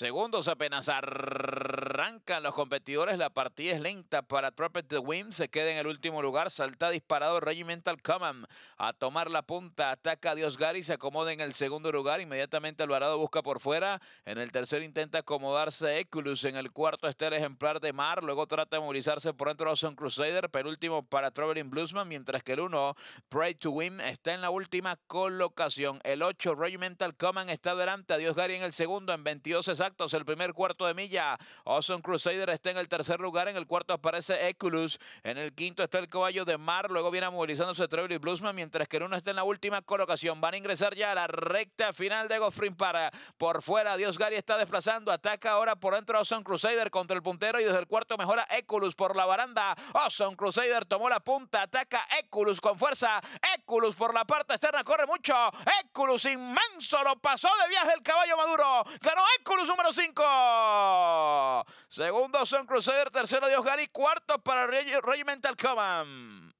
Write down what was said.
segundos apenas. Ar los competidores. La partida es lenta para Trapped the Wim. Se queda en el último lugar. Salta disparado Regimental Command a tomar la punta. Ataca a Dios Gary. Se acomoda en el segundo lugar. Inmediatamente Alvarado busca por fuera. En el tercer intenta acomodarse Eculus. En el cuarto está el ejemplar de Mar. Luego trata de movilizarse por dentro Ocean Crusader. Penúltimo para Traveling Bluesman. Mientras que el uno, Pray to Win, está en la última colocación. El 8, Regimental Command está delante. Dios Gary en el segundo. En 22 exactos. El primer cuarto de milla. Ocean Crusader Crusader está en el tercer lugar, en el cuarto aparece Eculus, en el quinto está el caballo de Mar, luego viene movilizándose Trevor y Bluesman, mientras que uno está en la última colocación. Van a ingresar ya a la recta final de Goffrin para por fuera. Dios Gary está desplazando, ataca ahora por dentro Ozone Crusader contra el puntero y desde el cuarto mejora Eculus por la baranda. Ozone Crusader tomó la punta, ataca Eculus con fuerza. Eculus por la parte externa corre mucho. Eculus inmenso, lo pasó de viaje el caballo maduro. Ganó Eculus número 5. Segundo, Son Crusader. Tercero, Dios Gary. Cuarto para Regimental Command.